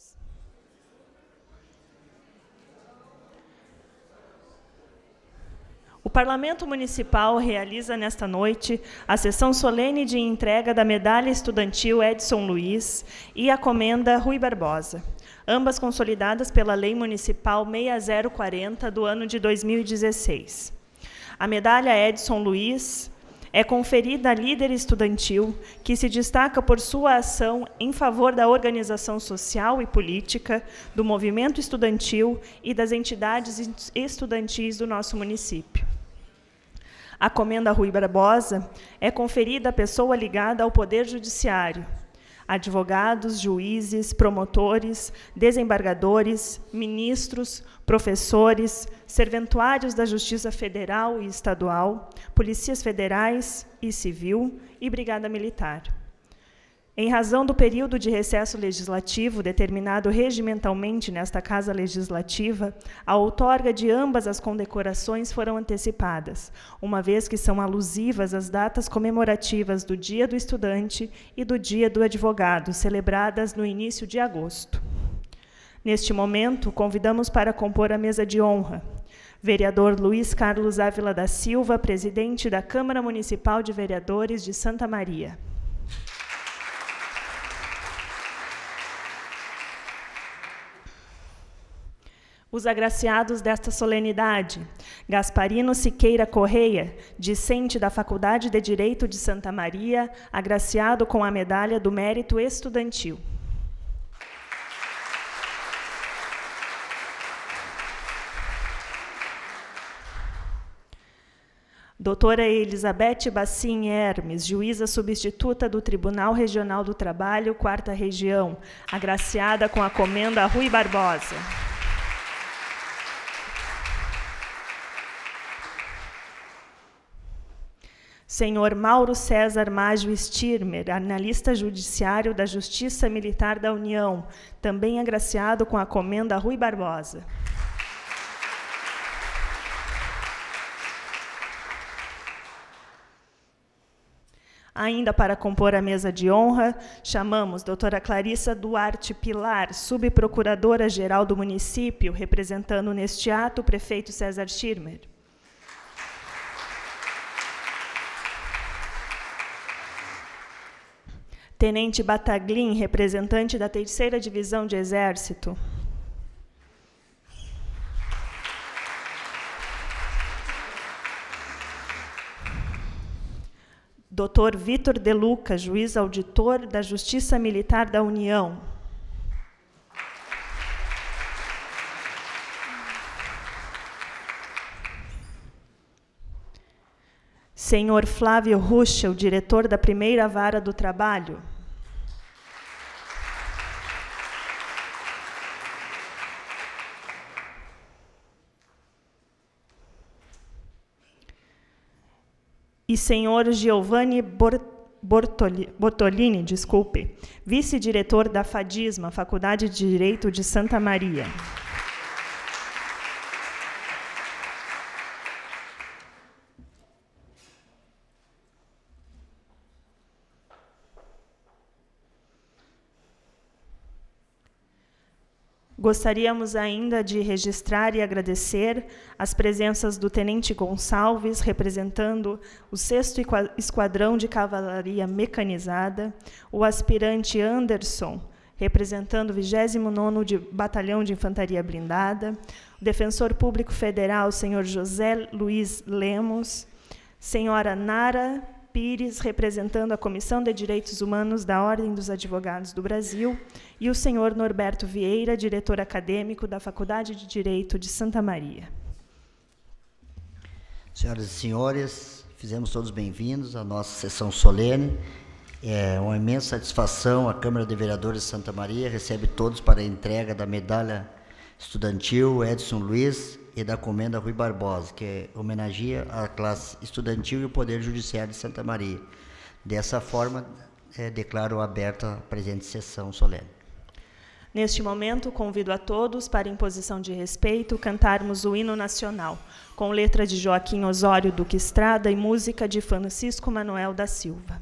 Deus. O Parlamento Municipal realiza nesta noite a sessão solene de entrega da Medalha Estudantil Edson Luiz e a Comenda Rui Barbosa, ambas consolidadas pela Lei Municipal 6040 do ano de 2016. A medalha Edson Luiz é conferida a líder estudantil que se destaca por sua ação em favor da organização social e política, do movimento estudantil e das entidades estudantis do nosso município. A Comenda Rui Barbosa é conferida à pessoa ligada ao Poder Judiciário, advogados, juízes, promotores, desembargadores, ministros, professores, serventuários da Justiça Federal e Estadual, polícias federais e civil e Brigada Militar. Em razão do período de recesso legislativo determinado regimentalmente nesta Casa Legislativa, a outorga de ambas as condecorações foram antecipadas, uma vez que são alusivas às datas comemorativas do Dia do Estudante e do Dia do Advogado, celebradas no início de agosto. Neste momento, convidamos para compor a mesa de honra vereador Luiz Carlos Ávila da Silva, presidente da Câmara Municipal de Vereadores de Santa Maria. Os agraciados desta solenidade: Gasparino Siqueira Correia, discente da Faculdade de Direito de Santa Maria, agraciado com a Medalha do Mérito Estudantil. Doutora Elizabeth Bassin Hermes, juíza substituta do Tribunal Regional do Trabalho, Quarta Região, agraciada com a comenda Rui Barbosa. Senhor Mauro César Mágio Stirmer, analista judiciário da Justiça Militar da União, também agraciado com a comenda Rui Barbosa. Ainda para compor a mesa de honra, chamamos doutora Clarissa Duarte Pilar, subprocuradora-geral do município, representando neste ato o prefeito César Schirmer. Tenente Bataglin, representante da Terceira Divisão de Exército. Dr. Vitor De Luca, juiz auditor da Justiça Militar da União. Senhor Flávio Ruschel, diretor da Primeira Vara do Trabalho. e senhor Giovanni Bortolini, desculpe, vice-diretor da FADISMA, Faculdade de Direito de Santa Maria. Gostaríamos ainda de registrar e agradecer as presenças do Tenente Gonçalves, representando o 6 Esquadrão de Cavalaria Mecanizada, o aspirante Anderson, representando o 29 Batalhão de Infantaria Blindada, o Defensor Público Federal, senhor José Luiz Lemos, senhora Nara Pires, representando a Comissão de Direitos Humanos da Ordem dos Advogados do Brasil, e o senhor Norberto Vieira, diretor acadêmico da Faculdade de Direito de Santa Maria. Senhoras e senhores, fizemos todos bem-vindos à nossa sessão solene. É uma imensa satisfação, a Câmara de Vereadores de Santa Maria recebe todos para a entrega da medalha estudantil Edson Luiz, e da Comenda Rui Barbosa, que homenageia a classe estudantil e o Poder Judiciário de Santa Maria. Dessa forma, é, declaro aberta a presente sessão solene. Neste momento, convido a todos para, em posição de respeito, cantarmos o hino nacional, com letra de Joaquim Osório Duque Estrada e música de Francisco Manuel da Silva.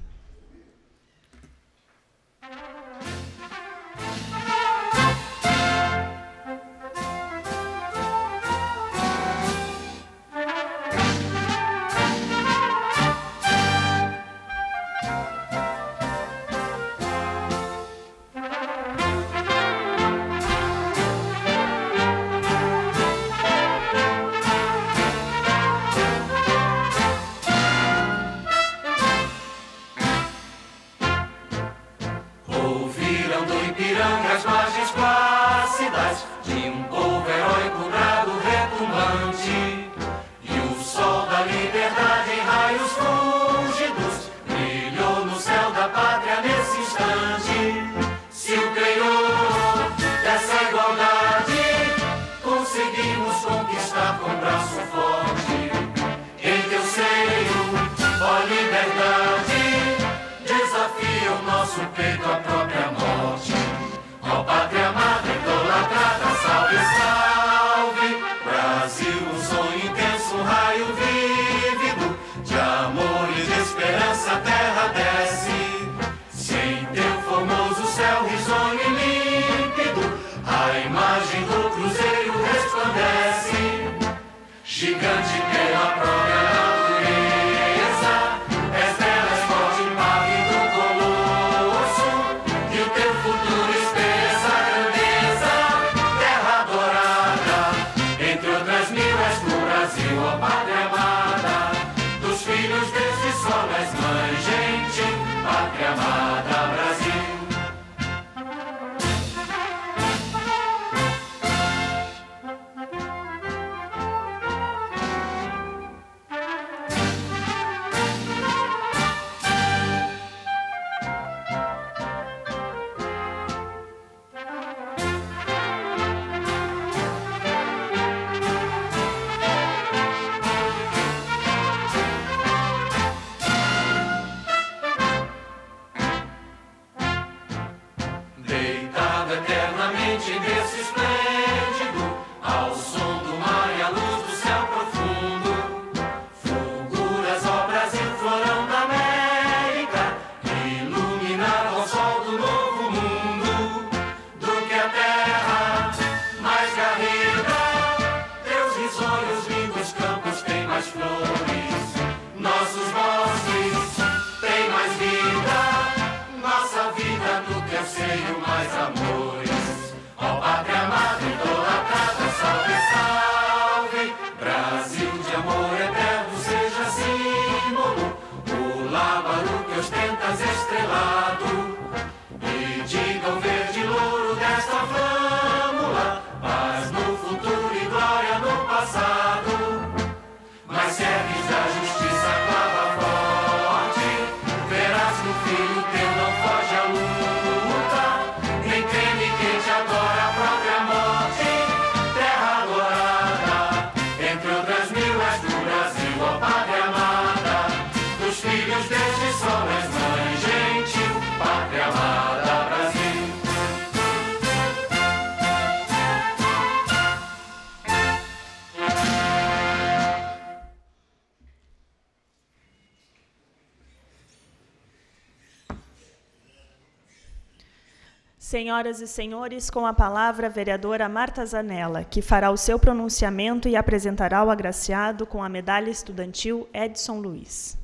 Senhoras e senhores, com a palavra a vereadora Marta Zanella, que fará o seu pronunciamento e apresentará o agraciado com a medalha estudantil Edson Luiz.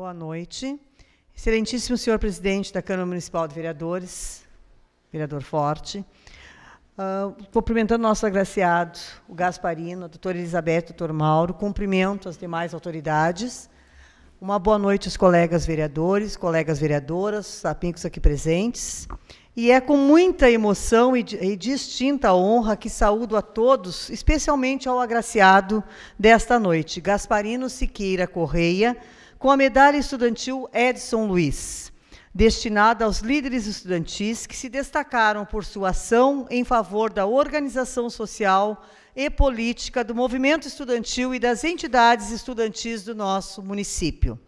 Boa noite. Excelentíssimo senhor presidente da Câmara Municipal de Vereadores, vereador Forte. Uh, cumprimentando nosso agraciado, o Gasparino, a doutora Elizabeth, o doutor Mauro, cumprimento as demais autoridades. Uma boa noite aos colegas vereadores, colegas vereadoras, sapinhos aqui presentes. E é com muita emoção e, e distinta honra que saúdo a todos, especialmente ao agraciado desta noite, Gasparino Siqueira Correia, com a medalha estudantil Edson Luiz, destinada aos líderes estudantis que se destacaram por sua ação em favor da organização social e política do movimento estudantil e das entidades estudantis do nosso município.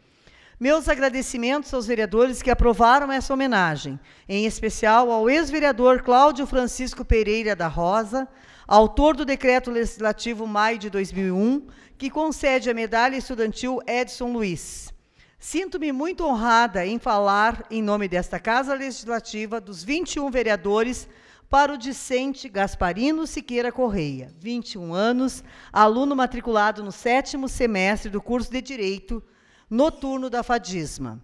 Meus agradecimentos aos vereadores que aprovaram essa homenagem, em especial ao ex-vereador Cláudio Francisco Pereira da Rosa, autor do decreto legislativo Maio de 2001, que concede a medalha estudantil Edson Luiz. Sinto-me muito honrada em falar em nome desta Casa Legislativa dos 21 vereadores para o discente Gasparino Siqueira Correia, 21 anos, aluno matriculado no sétimo semestre do curso de Direito noturno da Fadisma.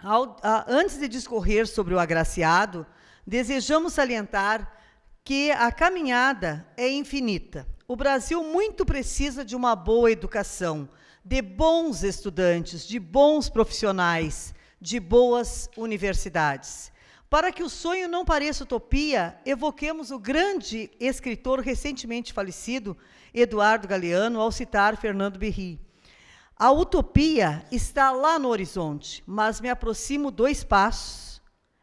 Ao, a, antes de discorrer sobre o agraciado, desejamos salientar que a caminhada é infinita o Brasil muito precisa de uma boa educação, de bons estudantes, de bons profissionais, de boas universidades. Para que o sonho não pareça utopia, evoquemos o grande escritor recentemente falecido, Eduardo Galeano, ao citar Fernando Berri. A utopia está lá no horizonte, mas me aproximo dois passos,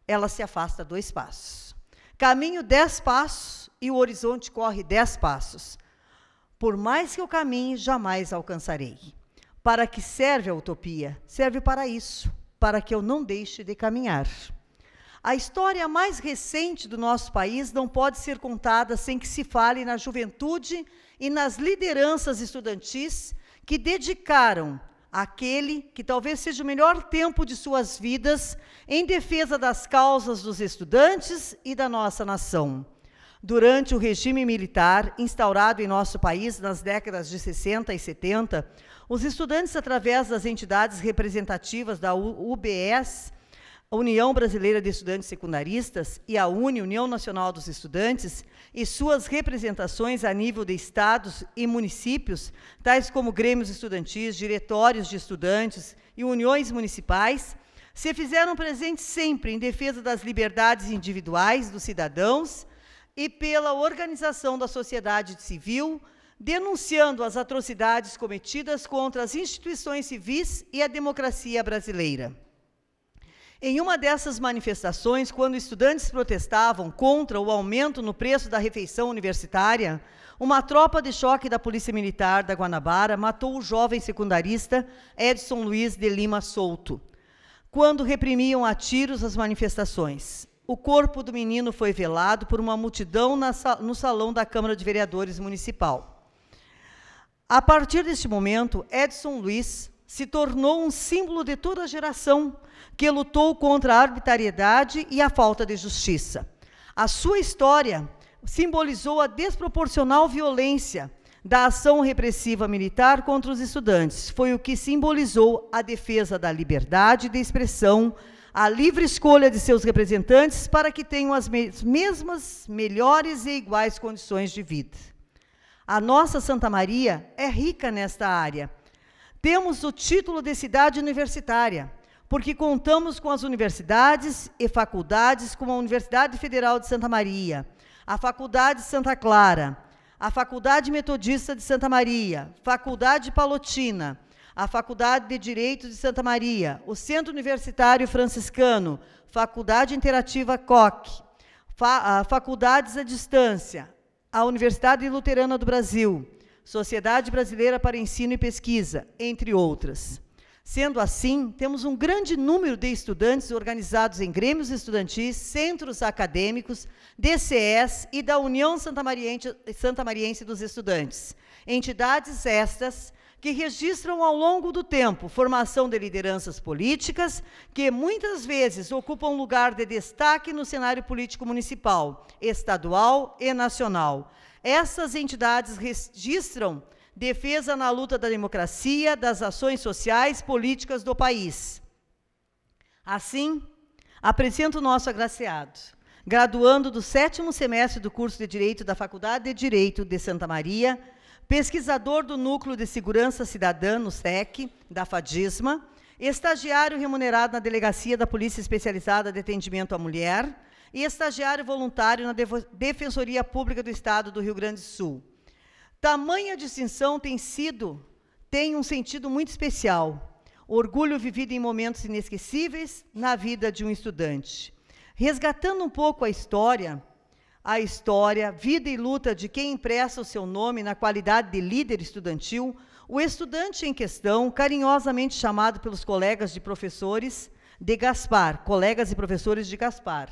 ela se afasta dois passos. Caminho dez passos e o horizonte corre dez passos. Por mais que eu caminhe, jamais alcançarei. Para que serve a utopia? Serve para isso, para que eu não deixe de caminhar. A história mais recente do nosso país não pode ser contada sem que se fale na juventude e nas lideranças estudantis que dedicaram aquele que talvez seja o melhor tempo de suas vidas em defesa das causas dos estudantes e da nossa nação durante o regime militar instaurado em nosso país nas décadas de 60 e 70, os estudantes, através das entidades representativas da UBS, União Brasileira de Estudantes Secundaristas e a UNE, União Nacional dos Estudantes, e suas representações a nível de estados e municípios, tais como grêmios estudantis, diretórios de estudantes e uniões municipais, se fizeram presentes sempre em defesa das liberdades individuais dos cidadãos e pela organização da sociedade civil, denunciando as atrocidades cometidas contra as instituições civis e a democracia brasileira. Em uma dessas manifestações, quando estudantes protestavam contra o aumento no preço da refeição universitária, uma tropa de choque da Polícia Militar da Guanabara matou o jovem secundarista Edson Luiz de Lima Souto, quando reprimiam a tiros as manifestações. O corpo do menino foi velado por uma multidão no salão da Câmara de Vereadores Municipal. A partir deste momento, Edson Luiz se tornou um símbolo de toda a geração que lutou contra a arbitrariedade e a falta de justiça. A sua história simbolizou a desproporcional violência da ação repressiva militar contra os estudantes. Foi o que simbolizou a defesa da liberdade de expressão, a livre escolha de seus representantes para que tenham as mesmas, melhores e iguais condições de vida. A nossa Santa Maria é rica nesta área. Temos o título de cidade universitária, porque contamos com as universidades e faculdades, como a Universidade Federal de Santa Maria, a Faculdade Santa Clara, a Faculdade Metodista de Santa Maria, Faculdade Palotina, a Faculdade de Direito de Santa Maria, o Centro Universitário Franciscano, Faculdade Interativa COC, fa ah, Faculdades à Distância, a Universidade Luterana do Brasil, Sociedade Brasileira para Ensino e Pesquisa, entre outras. Sendo assim, temos um grande número de estudantes organizados em grêmios estudantis, centros acadêmicos, DCS e da União Santa Mariense dos Estudantes. Entidades estas que registram ao longo do tempo formação de lideranças políticas, que muitas vezes ocupam lugar de destaque no cenário político municipal, estadual e nacional. Essas entidades registram defesa na luta da democracia, das ações sociais, políticas do país. Assim, apresento o nosso agraciado, graduando do sétimo semestre do curso de Direito da Faculdade de Direito de Santa Maria, pesquisador do Núcleo de Segurança Cidadã, no SEC, da FADISMA, estagiário remunerado na Delegacia da Polícia Especializada de Atendimento à Mulher e estagiário voluntário na Defensoria Pública do Estado do Rio Grande do Sul. Tamanha distinção tem sido, tem um sentido muito especial. Orgulho vivido em momentos inesquecíveis na vida de um estudante. Resgatando um pouco a história, a história, vida e luta de quem impressa o seu nome na qualidade de líder estudantil, o estudante em questão, carinhosamente chamado pelos colegas de professores de Gaspar, colegas e professores de Gaspar,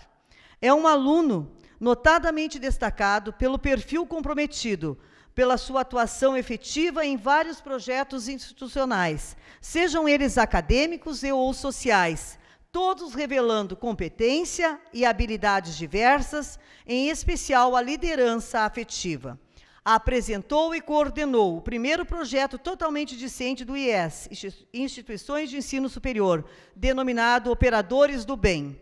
é um aluno notadamente destacado pelo perfil comprometido, pela sua atuação efetiva em vários projetos institucionais, sejam eles acadêmicos e ou sociais, todos revelando competência e habilidades diversas, em especial a liderança afetiva. Apresentou e coordenou o primeiro projeto totalmente discente do IES, Instituições de Ensino Superior, denominado Operadores do Bem.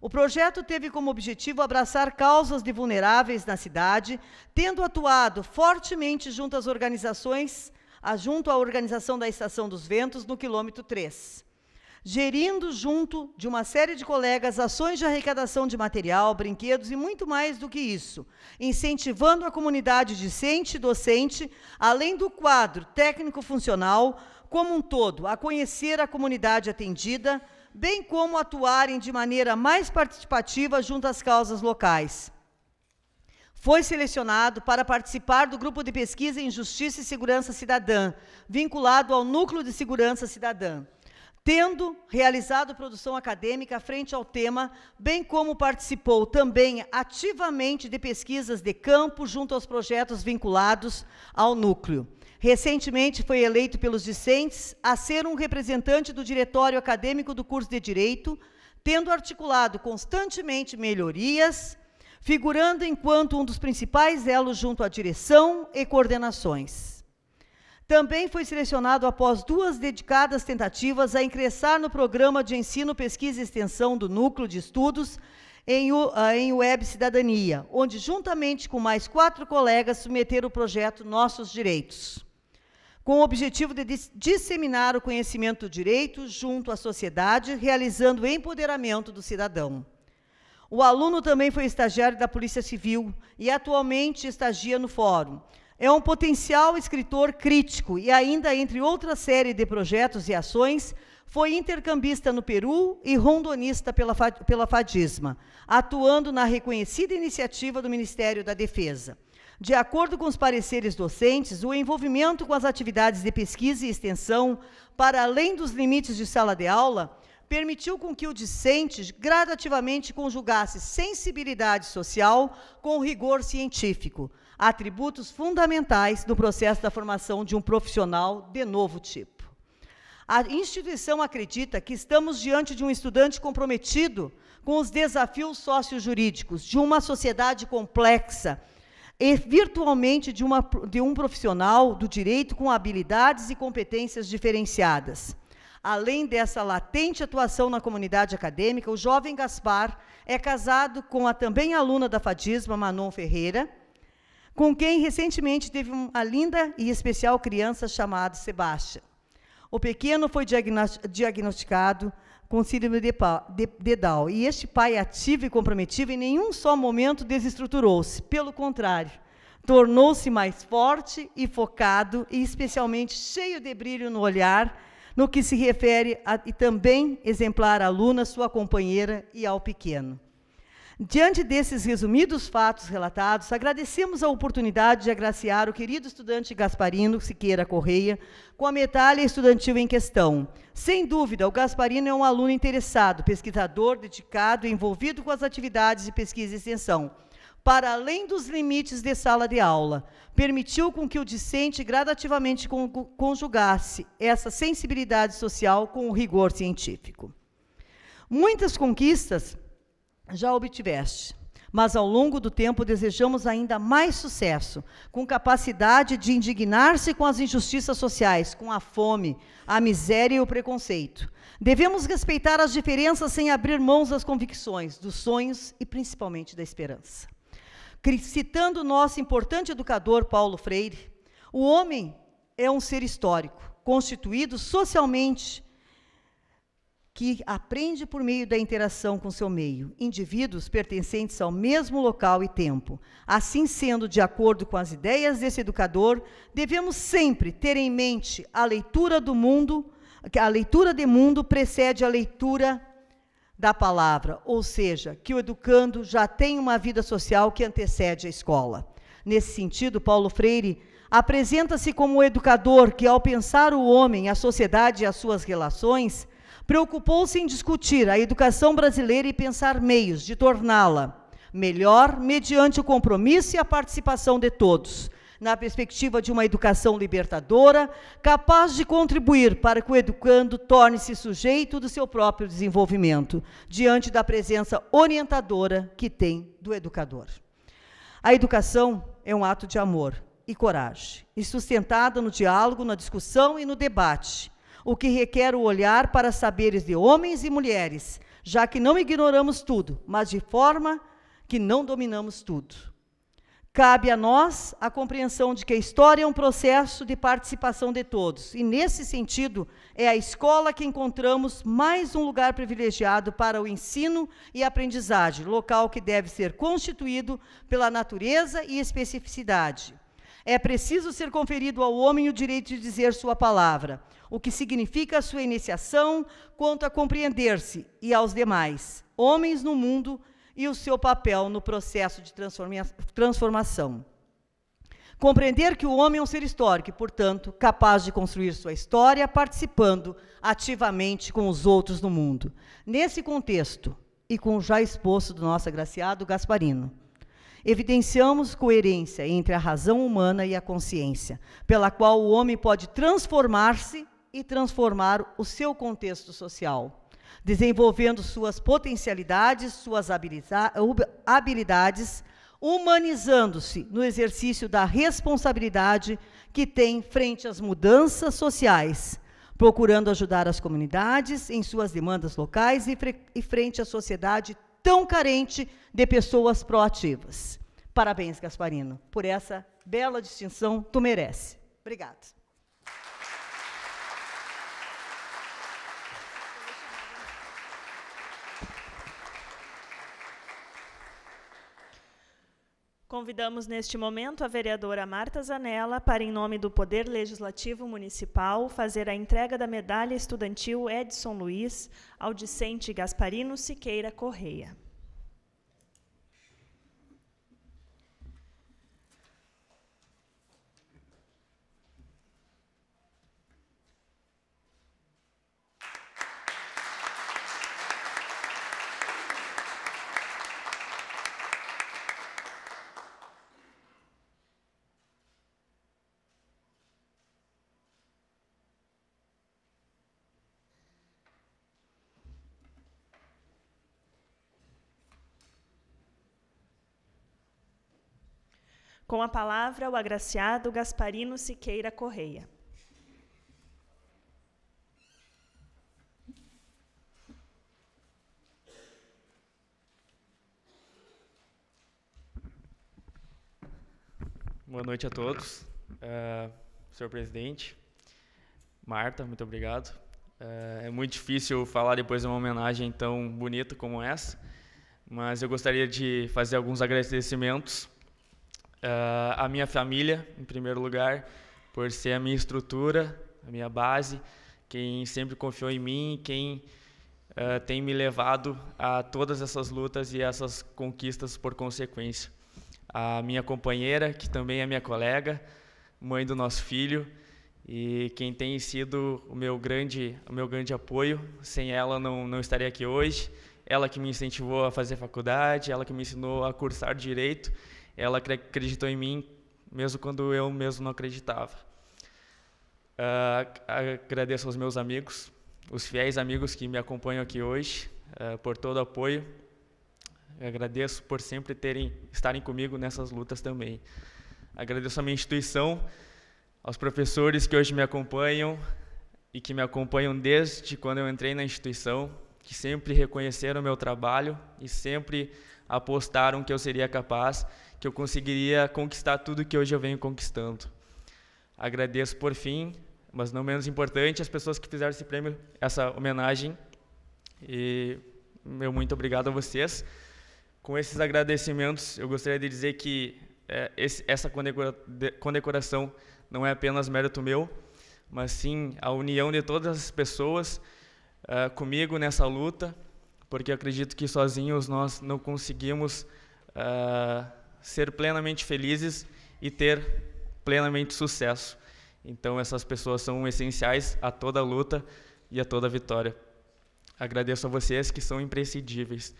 O projeto teve como objetivo abraçar causas de vulneráveis na cidade, tendo atuado fortemente junto às organizações, junto à organização da Estação dos Ventos, no quilômetro 3 gerindo junto de uma série de colegas ações de arrecadação de material, brinquedos e muito mais do que isso, incentivando a comunidade discente e docente, além do quadro técnico-funcional como um todo, a conhecer a comunidade atendida, bem como atuarem de maneira mais participativa junto às causas locais foi selecionado para participar do grupo de pesquisa em Justiça e Segurança Cidadã, vinculado ao Núcleo de Segurança Cidadã tendo realizado produção acadêmica frente ao tema, bem como participou também ativamente de pesquisas de campo junto aos projetos vinculados ao núcleo. Recentemente foi eleito pelos discentes a ser um representante do diretório acadêmico do curso de Direito, tendo articulado constantemente melhorias, figurando enquanto um dos principais elos junto à direção e coordenações. Também foi selecionado após duas dedicadas tentativas a ingressar no programa de ensino, pesquisa e extensão do Núcleo de Estudos em, ah, em Web Cidadania, onde, juntamente com mais quatro colegas, submeteram o projeto Nossos Direitos, com o objetivo de disseminar o conhecimento do direito junto à sociedade, realizando o empoderamento do cidadão. O aluno também foi estagiário da Polícia Civil e atualmente estagia no Fórum. É um potencial escritor crítico e, ainda entre outra série de projetos e ações, foi intercambista no Peru e rondonista pela, pela Fadisma, atuando na reconhecida iniciativa do Ministério da Defesa. De acordo com os pareceres docentes, o envolvimento com as atividades de pesquisa e extensão, para além dos limites de sala de aula, permitiu com que o discente gradativamente conjugasse sensibilidade social com rigor científico, atributos fundamentais no processo da formação de um profissional de novo tipo. A instituição acredita que estamos diante de um estudante comprometido com os desafios sociojurídicos de uma sociedade complexa e virtualmente de, uma, de um profissional do direito com habilidades e competências diferenciadas. Além dessa latente atuação na comunidade acadêmica, o jovem Gaspar é casado com a também aluna da FADISMA, Manon Ferreira, com quem recentemente teve uma linda e especial criança chamada Sebastião. O pequeno foi diagnosticado com síndrome de Down, e este pai ativo e comprometido em nenhum só momento desestruturou-se, pelo contrário, tornou-se mais forte e focado e especialmente cheio de brilho no olhar, no que se refere a, e também exemplar aluna, sua companheira e ao pequeno. Diante desses resumidos fatos relatados, agradecemos a oportunidade de agraciar o querido estudante Gasparino Siqueira Correia com a medalha estudantil em questão. Sem dúvida, o Gasparino é um aluno interessado, pesquisador, dedicado e envolvido com as atividades de pesquisa e extensão para além dos limites de sala de aula. Permitiu com que o discente gradativamente conjugasse essa sensibilidade social com o rigor científico. Muitas conquistas já obtiveste. Mas ao longo do tempo desejamos ainda mais sucesso, com capacidade de indignar-se com as injustiças sociais, com a fome, a miséria e o preconceito. Devemos respeitar as diferenças sem abrir mãos das convicções, dos sonhos e principalmente da esperança. Citando nosso importante educador Paulo Freire, o homem é um ser histórico, constituído socialmente que aprende por meio da interação com seu meio, indivíduos pertencentes ao mesmo local e tempo. Assim sendo, de acordo com as ideias desse educador, devemos sempre ter em mente a leitura do mundo, que a leitura de mundo precede a leitura da palavra, ou seja, que o educando já tem uma vida social que antecede a escola. Nesse sentido, Paulo Freire apresenta-se como o educador que, ao pensar o homem, a sociedade e as suas relações, Preocupou-se em discutir a educação brasileira e pensar meios de torná-la melhor mediante o compromisso e a participação de todos, na perspectiva de uma educação libertadora, capaz de contribuir para que o educando torne-se sujeito do seu próprio desenvolvimento, diante da presença orientadora que tem do educador. A educação é um ato de amor e coragem, e sustentada no diálogo, na discussão e no debate, o que requer o olhar para saberes de homens e mulheres, já que não ignoramos tudo, mas de forma que não dominamos tudo. Cabe a nós a compreensão de que a história é um processo de participação de todos, e nesse sentido, é a escola que encontramos mais um lugar privilegiado para o ensino e aprendizagem, local que deve ser constituído pela natureza e especificidade é preciso ser conferido ao homem o direito de dizer sua palavra, o que significa sua iniciação quanto a compreender-se e aos demais, homens no mundo e o seu papel no processo de transformação. Compreender que o homem é um ser histórico, e, portanto, capaz de construir sua história participando ativamente com os outros no mundo. Nesse contexto, e com o já exposto do nosso agraciado Gasparino, evidenciamos coerência entre a razão humana e a consciência, pela qual o homem pode transformar-se e transformar o seu contexto social, desenvolvendo suas potencialidades, suas habilidades, humanizando-se no exercício da responsabilidade que tem frente às mudanças sociais, procurando ajudar as comunidades em suas demandas locais e, e frente à sociedade tão carente de pessoas proativas. Parabéns, Gasparino, por essa bela distinção tu merece. Obrigado. Convidamos neste momento a vereadora Marta Zanella para, em nome do Poder Legislativo Municipal, fazer a entrega da medalha estudantil Edson Luiz ao discente Gasparino Siqueira Correia. Com a palavra, o agraciado Gasparino Siqueira Correia. Boa noite a todos. Uh, senhor presidente, Marta, muito obrigado. Uh, é muito difícil falar depois de uma homenagem tão bonita como essa, mas eu gostaria de fazer alguns agradecimentos Uh, a minha família, em primeiro lugar, por ser a minha estrutura, a minha base, quem sempre confiou em mim, quem uh, tem me levado a todas essas lutas e essas conquistas por consequência. A minha companheira, que também é minha colega, mãe do nosso filho, e quem tem sido o meu grande, o meu grande apoio. Sem ela não, não estaria aqui hoje. Ela que me incentivou a fazer faculdade, ela que me ensinou a cursar direito ela acreditou em mim, mesmo quando eu mesmo não acreditava. Uh, agradeço aos meus amigos, os fiéis amigos que me acompanham aqui hoje, uh, por todo o apoio. Agradeço por sempre terem estarem comigo nessas lutas também. Agradeço à minha instituição, aos professores que hoje me acompanham e que me acompanham desde quando eu entrei na instituição, que sempre reconheceram o meu trabalho e sempre apostaram que eu seria capaz que eu conseguiria conquistar tudo que hoje eu venho conquistando. Agradeço por fim, mas não menos importante, as pessoas que fizeram esse prêmio, essa homenagem. E meu muito obrigado a vocês. Com esses agradecimentos, eu gostaria de dizer que é, esse, essa condecora, condecoração não é apenas mérito meu, mas sim a união de todas as pessoas uh, comigo nessa luta, porque acredito que sozinhos nós não conseguimos uh, ser plenamente felizes e ter plenamente sucesso. Então, essas pessoas são essenciais a toda luta e a toda vitória. Agradeço a vocês que são imprescindíveis.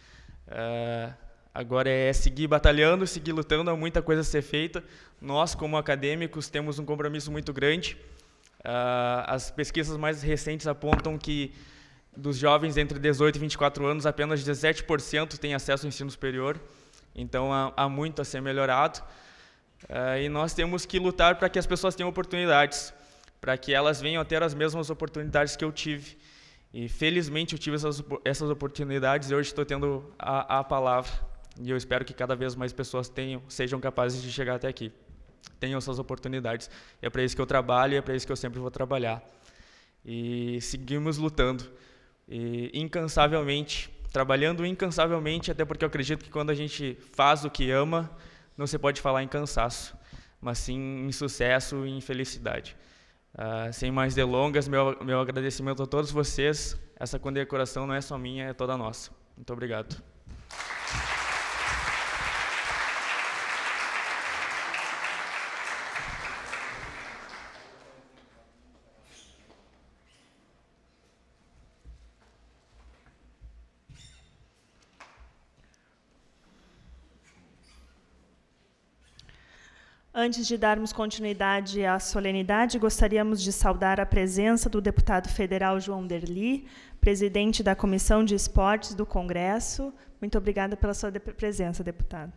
Uh, agora é seguir batalhando, seguir lutando, há muita coisa a ser feita. Nós, como acadêmicos, temos um compromisso muito grande. Uh, as pesquisas mais recentes apontam que dos jovens entre 18 e 24 anos, apenas 17% têm acesso ao ensino superior. Então há, há muito a ser melhorado. Uh, e nós temos que lutar para que as pessoas tenham oportunidades, para que elas venham a ter as mesmas oportunidades que eu tive. E felizmente eu tive essas, essas oportunidades e hoje estou tendo a, a palavra. E eu espero que cada vez mais pessoas tenham, sejam capazes de chegar até aqui, tenham essas oportunidades. é para isso que eu trabalho e é para isso que eu sempre vou trabalhar. E seguimos lutando, e incansavelmente, trabalhando incansavelmente, até porque eu acredito que quando a gente faz o que ama, não se pode falar em cansaço, mas sim em sucesso e em felicidade. Uh, sem mais delongas, meu, meu agradecimento a todos vocês. Essa condecoração não é só minha, é toda nossa. Muito obrigado. Antes de darmos continuidade à solenidade, gostaríamos de saudar a presença do deputado federal João Derli, presidente da Comissão de Esportes do Congresso. Muito obrigada pela sua de presença, deputado.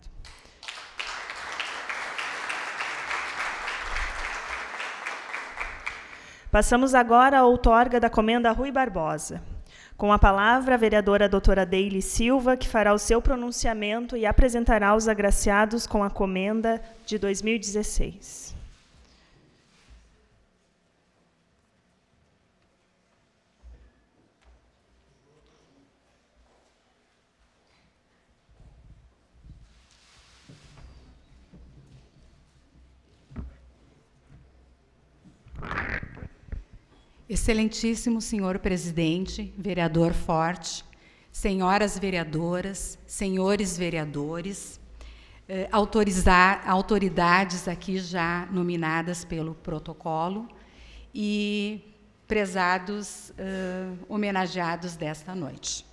Passamos agora à outorga da comenda Rui Barbosa. Com a palavra, a vereadora doutora Deile Silva, que fará o seu pronunciamento e apresentará os agraciados com a comenda de 2016. Excelentíssimo senhor presidente, vereador Forte, senhoras vereadoras, senhores vereadores, eh, autorizar, autoridades aqui já nominadas pelo protocolo e prezados eh, homenageados desta noite.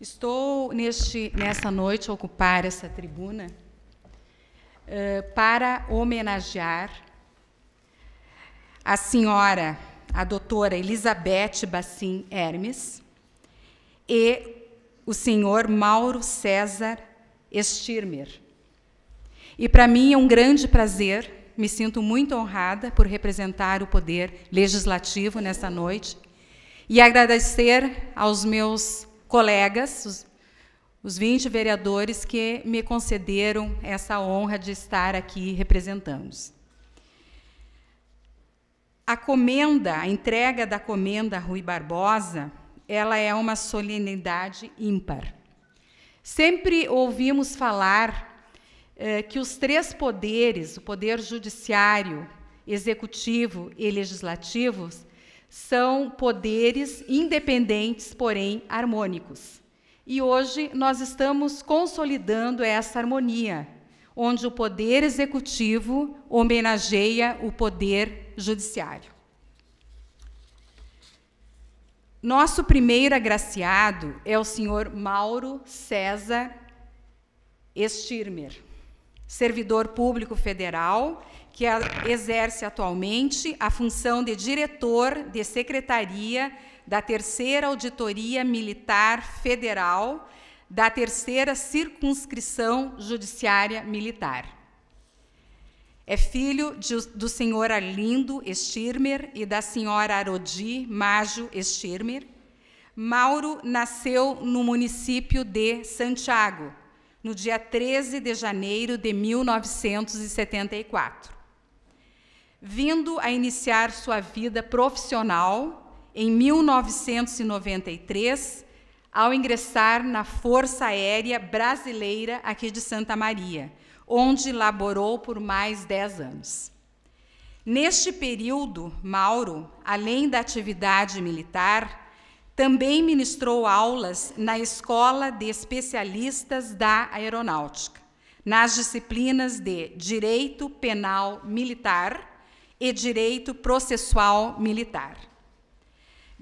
Estou neste, nessa noite a ocupar essa tribuna eh, para homenagear a senhora, a doutora Elizabeth Bassim Hermes e o senhor Mauro César Stirmer. E para mim é um grande prazer, me sinto muito honrada por representar o poder legislativo nessa noite e agradecer aos meus colegas, os 20 vereadores que me concederam essa honra de estar aqui representando-os. A comenda, a entrega da comenda Rui Barbosa, ela é uma solenidade ímpar. Sempre ouvimos falar eh, que os três poderes, o poder judiciário, executivo e legislativo, são poderes independentes, porém harmônicos. E hoje nós estamos consolidando essa harmonia, onde o poder executivo homenageia o poder judiciário. Nosso primeiro agraciado é o senhor Mauro César Stirmer, servidor público federal que exerce atualmente a função de diretor de secretaria da Terceira Auditoria Militar Federal, da Terceira Circunscrição Judiciária Militar. É filho de, do senhor Arlindo Stirmer e da senhora Arodi Majo Stirmer. Mauro nasceu no município de Santiago, no dia 13 de janeiro de 1974. Vindo a iniciar sua vida profissional, em 1993, ao ingressar na Força Aérea Brasileira aqui de Santa Maria, onde laborou por mais dez anos. Neste período, Mauro, além da atividade militar, também ministrou aulas na Escola de Especialistas da Aeronáutica, nas disciplinas de Direito Penal Militar e Direito Processual Militar.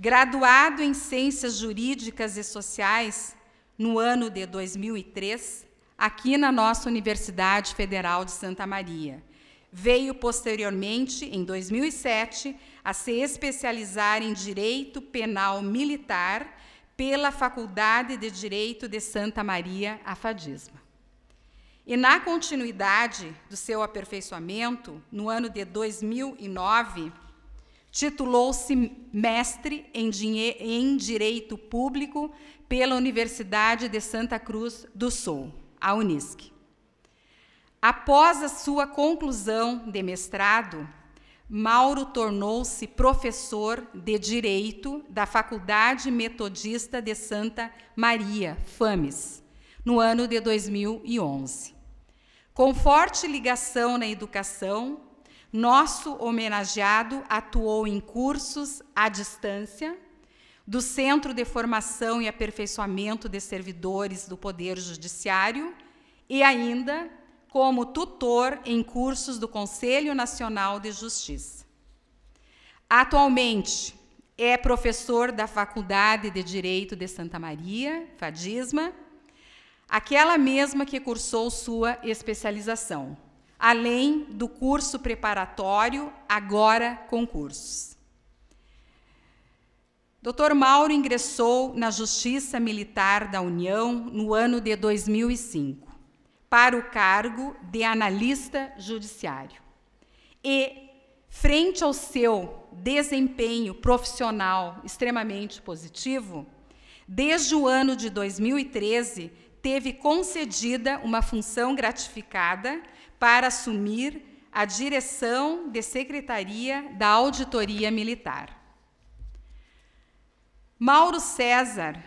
Graduado em Ciências Jurídicas e Sociais no ano de 2003, aqui na nossa Universidade Federal de Santa Maria. Veio posteriormente, em 2007, a se especializar em Direito Penal Militar pela Faculdade de Direito de Santa Maria, a FADISMA. E na continuidade do seu aperfeiçoamento, no ano de 2009, Titulou-se mestre em, em Direito Público pela Universidade de Santa Cruz do Sul, a Unisc. Após a sua conclusão de mestrado, Mauro tornou-se professor de Direito da Faculdade Metodista de Santa Maria, FAMES, no ano de 2011. Com forte ligação na educação, nosso homenageado atuou em cursos à distância do Centro de Formação e Aperfeiçoamento de Servidores do Poder Judiciário e ainda como tutor em cursos do Conselho Nacional de Justiça. Atualmente, é professor da Faculdade de Direito de Santa Maria, Fadisma, aquela mesma que cursou sua especialização além do curso preparatório, agora concursos. Dr. Mauro ingressou na Justiça Militar da União no ano de 2005 para o cargo de analista judiciário. E, frente ao seu desempenho profissional extremamente positivo, desde o ano de 2013 teve concedida uma função gratificada para assumir a direção de secretaria da Auditoria Militar. Mauro César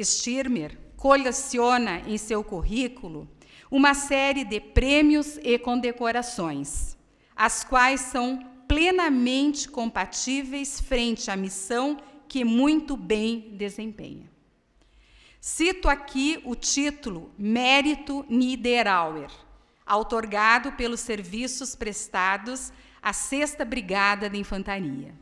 Stirmer coleciona em seu currículo uma série de prêmios e condecorações, as quais são plenamente compatíveis frente à missão que muito bem desempenha. Cito aqui o título Mérito Niederauer outorgado pelos serviços prestados à 6 Brigada de Infantaria.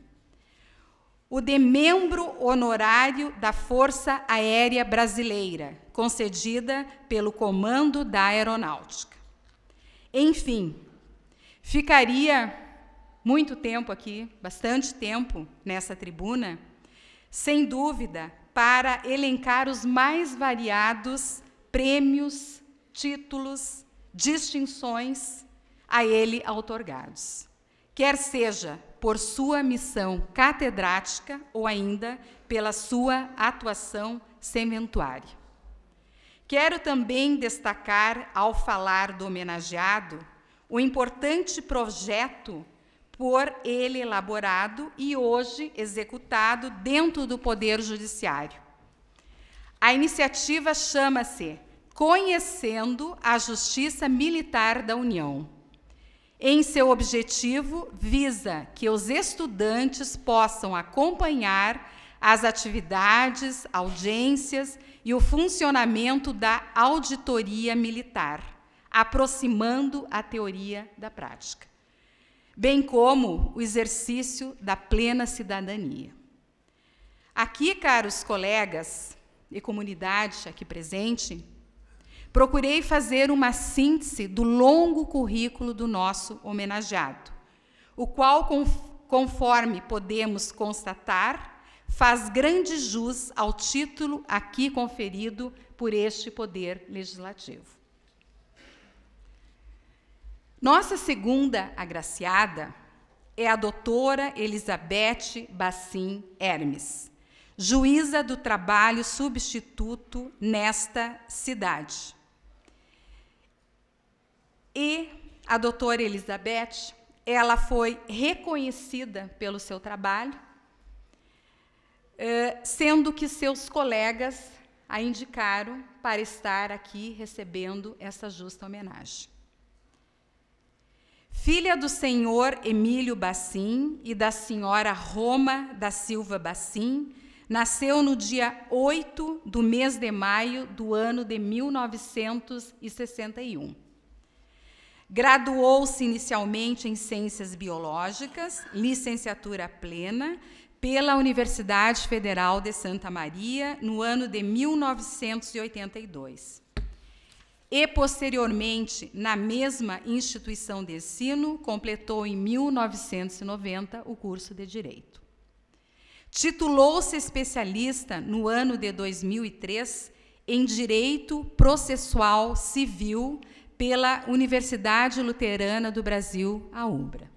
O de membro honorário da Força Aérea Brasileira, concedida pelo Comando da Aeronáutica. Enfim, ficaria muito tempo aqui, bastante tempo nessa tribuna, sem dúvida, para elencar os mais variados prêmios, títulos, distinções a ele outorgados, quer seja por sua missão catedrática ou ainda pela sua atuação sementuária. Quero também destacar, ao falar do homenageado, o importante projeto por ele elaborado e hoje executado dentro do Poder Judiciário. A iniciativa chama-se conhecendo a Justiça Militar da União. Em seu objetivo, visa que os estudantes possam acompanhar as atividades, audiências e o funcionamento da auditoria militar, aproximando a teoria da prática, bem como o exercício da plena cidadania. Aqui, caros colegas e comunidade aqui presente, Procurei fazer uma síntese do longo currículo do nosso homenageado, o qual, conforme podemos constatar, faz grande jus ao título aqui conferido por este Poder Legislativo. Nossa segunda agraciada é a doutora Elizabeth Bassim Hermes, juíza do trabalho substituto nesta cidade e a doutora Elizabeth, ela foi reconhecida pelo seu trabalho, eh, sendo que seus colegas a indicaram para estar aqui recebendo essa justa homenagem. Filha do senhor Emílio Bassim e da senhora Roma da Silva Bassim, nasceu no dia 8 do mês de maio do ano de 1961. Graduou-se inicialmente em Ciências Biológicas, licenciatura plena, pela Universidade Federal de Santa Maria, no ano de 1982. E, posteriormente, na mesma instituição de ensino, completou em 1990 o curso de Direito. Titulou-se especialista no ano de 2003 em Direito Processual Civil pela Universidade Luterana do Brasil, a UMBRA.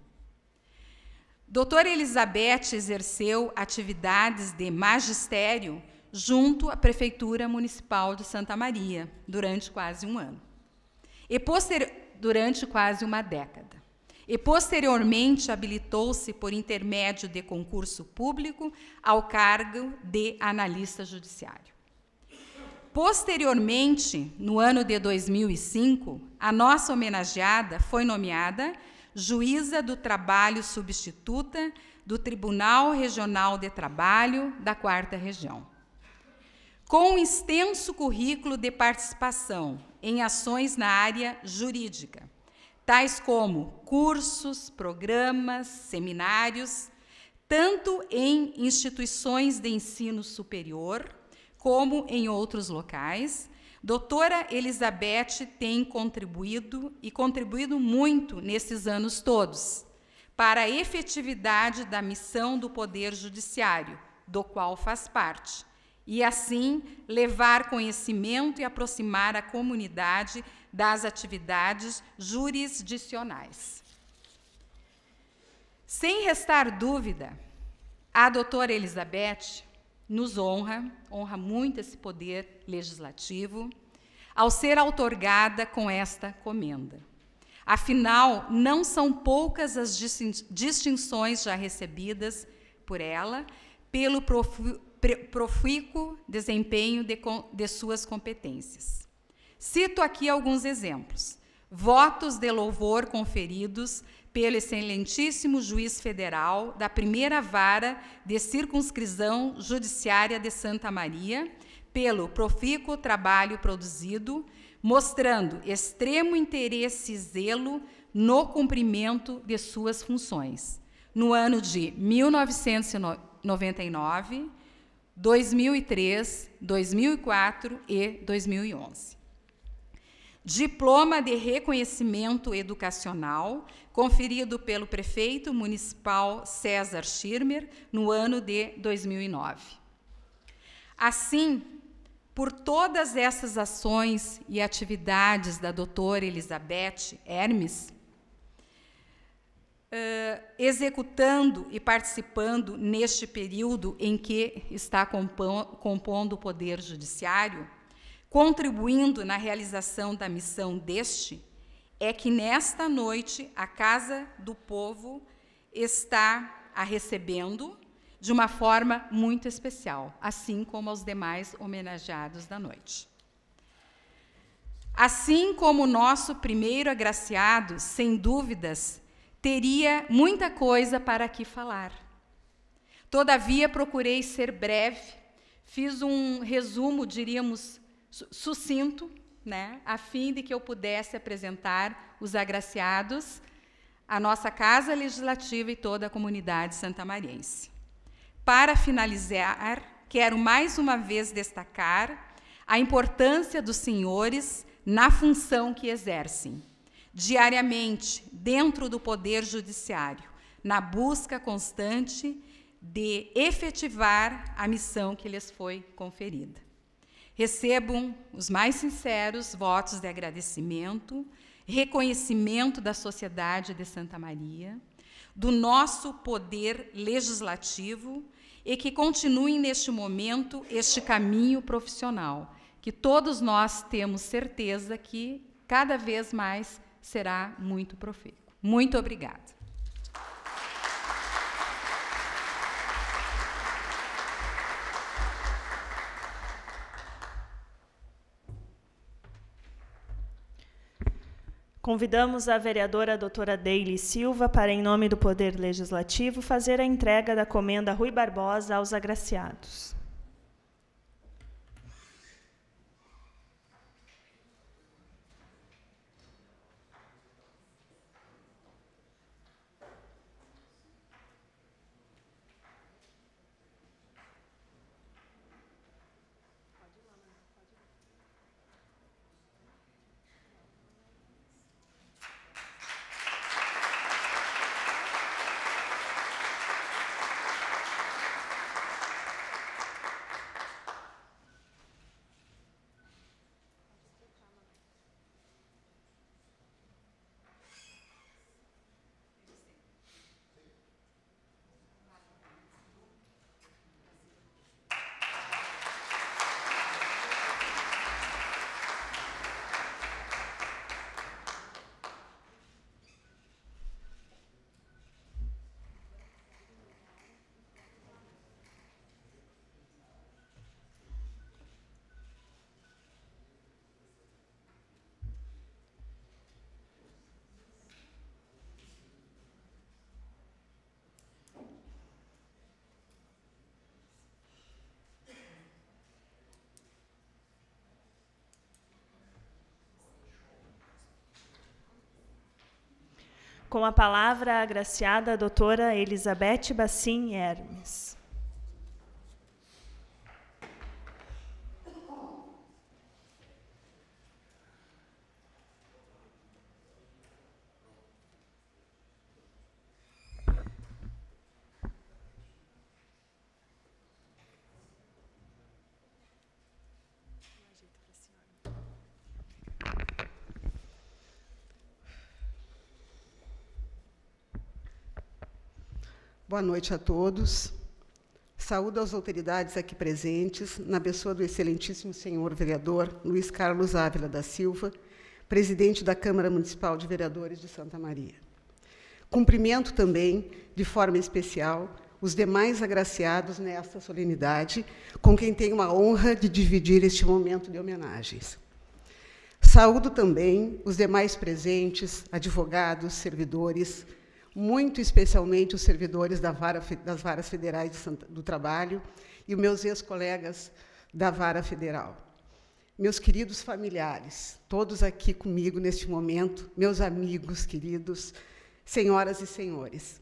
Doutora Elizabeth exerceu atividades de magistério junto à Prefeitura Municipal de Santa Maria durante quase um ano. E durante quase uma década. E posteriormente habilitou-se por intermédio de concurso público ao cargo de analista judiciário. Posteriormente, no ano de 2005, a nossa homenageada foi nomeada juíza do trabalho substituta do Tribunal Regional de Trabalho da Quarta Região. Com um extenso currículo de participação em ações na área jurídica, tais como cursos, programas, seminários, tanto em instituições de ensino superior como em outros locais, doutora Elizabeth tem contribuído e contribuído muito nesses anos todos para a efetividade da missão do Poder Judiciário, do qual faz parte, e assim levar conhecimento e aproximar a comunidade das atividades jurisdicionais. Sem restar dúvida, a doutora Elizabeth nos honra, honra muito esse poder legislativo, ao ser outorgada com esta comenda. Afinal, não são poucas as distinções já recebidas por ela pelo profícuo desempenho de, de suas competências. Cito aqui alguns exemplos votos de louvor conferidos pelo excelentíssimo juiz federal da primeira vara de circunscrição judiciária de Santa Maria, pelo profícuo trabalho produzido, mostrando extremo interesse e zelo no cumprimento de suas funções. No ano de 1999, 2003, 2004 e 2011 diploma de reconhecimento educacional conferido pelo prefeito municipal César Schirmer no ano de 2009. Assim, por todas essas ações e atividades da doutora Elizabeth Hermes, uh, executando e participando neste período em que está compondo o Poder Judiciário, contribuindo na realização da missão deste, é que nesta noite a Casa do Povo está a recebendo de uma forma muito especial, assim como aos demais homenageados da noite. Assim como o nosso primeiro agraciado, sem dúvidas, teria muita coisa para aqui falar. Todavia, procurei ser breve, fiz um resumo, diríamos, sucinto, né, a fim de que eu pudesse apresentar os agraciados à nossa Casa Legislativa e toda a comunidade santamariense. Para finalizar, quero mais uma vez destacar a importância dos senhores na função que exercem, diariamente, dentro do Poder Judiciário, na busca constante de efetivar a missão que lhes foi conferida. Recebam os mais sinceros votos de agradecimento, reconhecimento da Sociedade de Santa Maria, do nosso poder legislativo e que continuem neste momento este caminho profissional, que todos nós temos certeza que cada vez mais será muito profícuo. Muito obrigada. Convidamos a vereadora doutora Deile Silva para, em nome do Poder Legislativo, fazer a entrega da comenda Rui Barbosa aos agraciados. Com a palavra agraciada a doutora Elizabeth Bassin Hermes. Boa noite a todos. Saúdo as autoridades aqui presentes, na pessoa do excelentíssimo senhor vereador Luiz Carlos Ávila da Silva, presidente da Câmara Municipal de Vereadores de Santa Maria. Cumprimento também, de forma especial, os demais agraciados nesta solenidade, com quem tenho a honra de dividir este momento de homenagens. Saúdo também os demais presentes, advogados, servidores, muito especialmente os servidores da vara, das varas federais do trabalho e meus ex-colegas da vara federal. Meus queridos familiares, todos aqui comigo neste momento, meus amigos queridos, senhoras e senhores.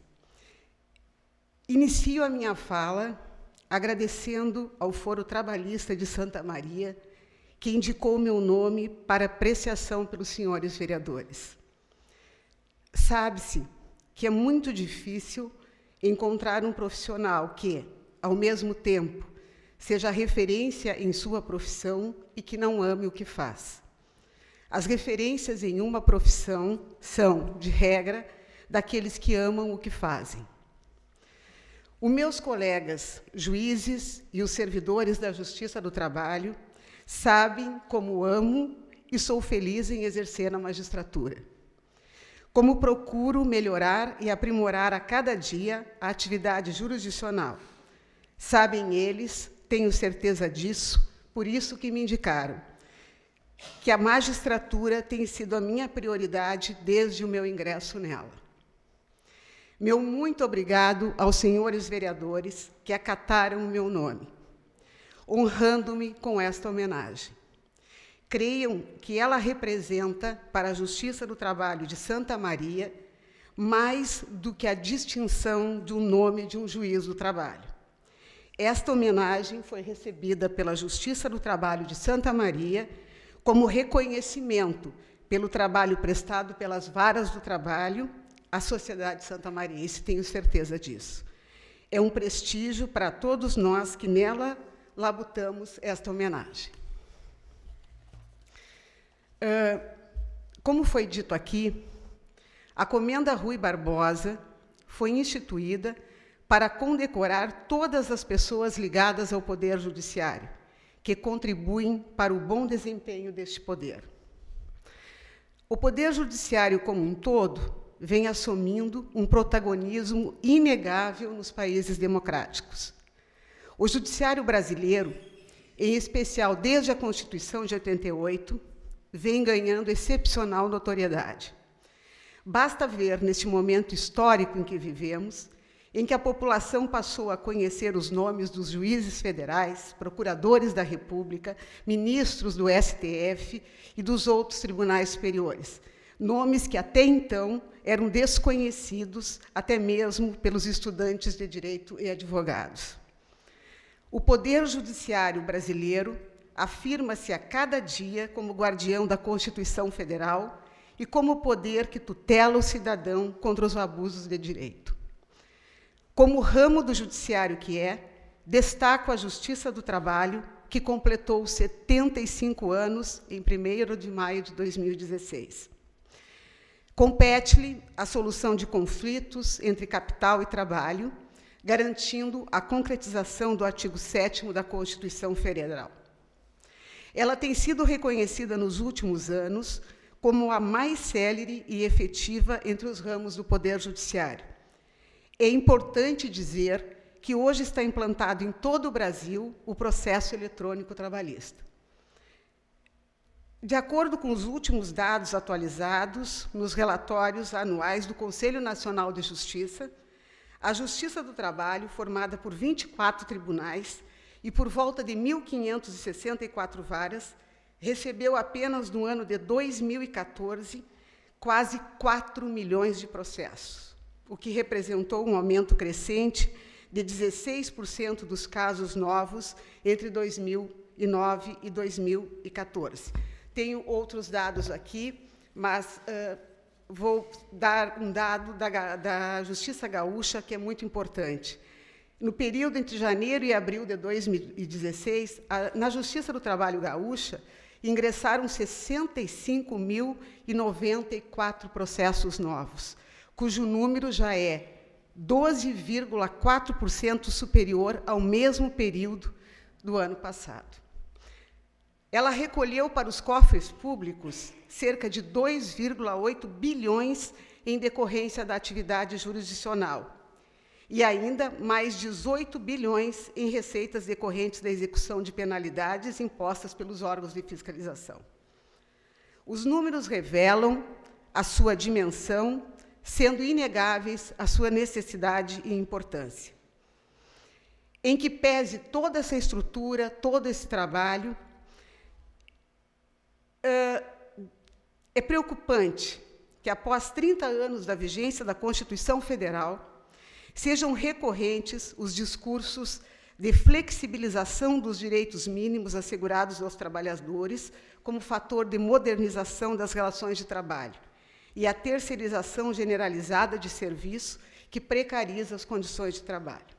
Inicio a minha fala agradecendo ao Foro Trabalhista de Santa Maria, que indicou meu nome para apreciação pelos senhores vereadores. Sabe-se que é muito difícil encontrar um profissional que, ao mesmo tempo, seja referência em sua profissão e que não ame o que faz. As referências em uma profissão são, de regra, daqueles que amam o que fazem. Os meus colegas juízes e os servidores da Justiça do Trabalho sabem como amo e sou feliz em exercer na magistratura como procuro melhorar e aprimorar a cada dia a atividade jurisdicional. Sabem eles, tenho certeza disso, por isso que me indicaram, que a magistratura tem sido a minha prioridade desde o meu ingresso nela. Meu muito obrigado aos senhores vereadores que acataram o meu nome, honrando-me com esta homenagem creiam que ela representa, para a Justiça do Trabalho de Santa Maria, mais do que a distinção do nome de um juiz do trabalho. Esta homenagem foi recebida pela Justiça do Trabalho de Santa Maria como reconhecimento pelo trabalho prestado pelas varas do trabalho à sociedade Santa Maria, e tenho certeza disso. É um prestígio para todos nós que nela labutamos esta homenagem. Ah, como foi dito aqui, a Comenda Rui Barbosa foi instituída para condecorar todas as pessoas ligadas ao Poder Judiciário, que contribuem para o bom desempenho deste poder. O Poder Judiciário, como um todo, vem assumindo um protagonismo inegável nos países democráticos. O Judiciário brasileiro, em especial desde a Constituição de 88, vem ganhando excepcional notoriedade. Basta ver neste momento histórico em que vivemos, em que a população passou a conhecer os nomes dos juízes federais, procuradores da República, ministros do STF e dos outros tribunais superiores, nomes que até então eram desconhecidos até mesmo pelos estudantes de direito e advogados. O poder judiciário brasileiro afirma-se a cada dia como guardião da Constituição Federal e como poder que tutela o cidadão contra os abusos de direito. Como ramo do judiciário que é, destaco a Justiça do Trabalho, que completou 75 anos em 1 de maio de 2016. Compete-lhe a solução de conflitos entre capital e trabalho, garantindo a concretização do artigo 7 da Constituição Federal. Ela tem sido reconhecida nos últimos anos como a mais célere e efetiva entre os ramos do Poder Judiciário. É importante dizer que hoje está implantado em todo o Brasil o processo eletrônico trabalhista. De acordo com os últimos dados atualizados nos relatórios anuais do Conselho Nacional de Justiça, a Justiça do Trabalho, formada por 24 tribunais, e, por volta de 1.564 varas, recebeu apenas no ano de 2014 quase 4 milhões de processos, o que representou um aumento crescente de 16% dos casos novos entre 2009 e 2014. Tenho outros dados aqui, mas uh, vou dar um dado da, da Justiça Gaúcha que é muito importante. No período entre janeiro e abril de 2016, a, na Justiça do Trabalho Gaúcha, ingressaram 65.094 processos novos, cujo número já é 12,4% superior ao mesmo período do ano passado. Ela recolheu para os cofres públicos cerca de 2,8 bilhões em decorrência da atividade jurisdicional, e ainda mais 18 bilhões em receitas decorrentes da execução de penalidades impostas pelos órgãos de fiscalização. Os números revelam a sua dimensão, sendo inegáveis a sua necessidade e importância. Em que pese toda essa estrutura, todo esse trabalho, é preocupante que, após 30 anos da vigência da Constituição Federal, Sejam recorrentes os discursos de flexibilização dos direitos mínimos assegurados aos trabalhadores como fator de modernização das relações de trabalho e a terceirização generalizada de serviço que precariza as condições de trabalho.